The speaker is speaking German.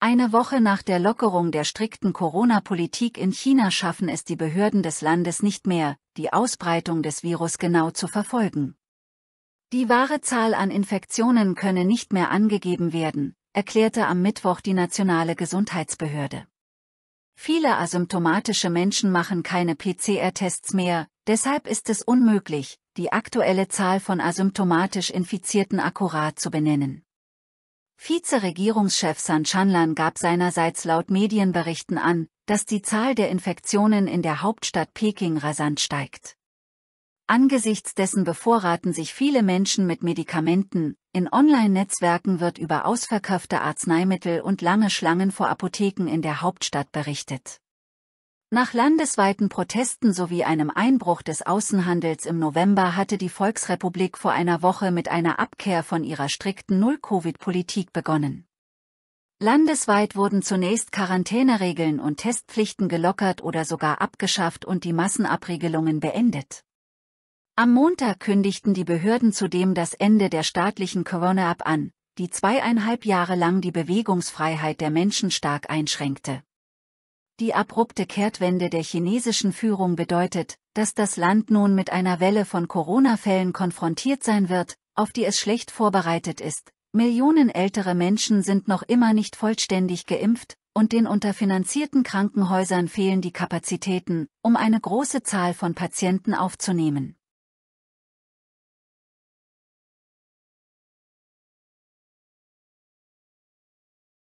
Eine Woche nach der Lockerung der strikten Corona-Politik in China schaffen es die Behörden des Landes nicht mehr, die Ausbreitung des Virus genau zu verfolgen. Die wahre Zahl an Infektionen könne nicht mehr angegeben werden, erklärte am Mittwoch die nationale Gesundheitsbehörde. Viele asymptomatische Menschen machen keine PCR-Tests mehr, deshalb ist es unmöglich, die aktuelle Zahl von asymptomatisch Infizierten akkurat zu benennen. Vizeregierungschef Chanlan gab seinerseits laut Medienberichten an, dass die Zahl der Infektionen in der Hauptstadt Peking rasant steigt. Angesichts dessen bevorraten sich viele Menschen mit Medikamenten, in Online-Netzwerken wird über ausverkaufte Arzneimittel und lange Schlangen vor Apotheken in der Hauptstadt berichtet. Nach landesweiten Protesten sowie einem Einbruch des Außenhandels im November hatte die Volksrepublik vor einer Woche mit einer Abkehr von ihrer strikten Null-Covid-Politik begonnen. Landesweit wurden zunächst Quarantäneregeln und Testpflichten gelockert oder sogar abgeschafft und die Massenabregelungen beendet. Am Montag kündigten die Behörden zudem das Ende der staatlichen Corona-App an, die zweieinhalb Jahre lang die Bewegungsfreiheit der Menschen stark einschränkte. Die abrupte Kehrtwende der chinesischen Führung bedeutet, dass das Land nun mit einer Welle von Corona-Fällen konfrontiert sein wird, auf die es schlecht vorbereitet ist. Millionen ältere Menschen sind noch immer nicht vollständig geimpft, und den unterfinanzierten Krankenhäusern fehlen die Kapazitäten, um eine große Zahl von Patienten aufzunehmen.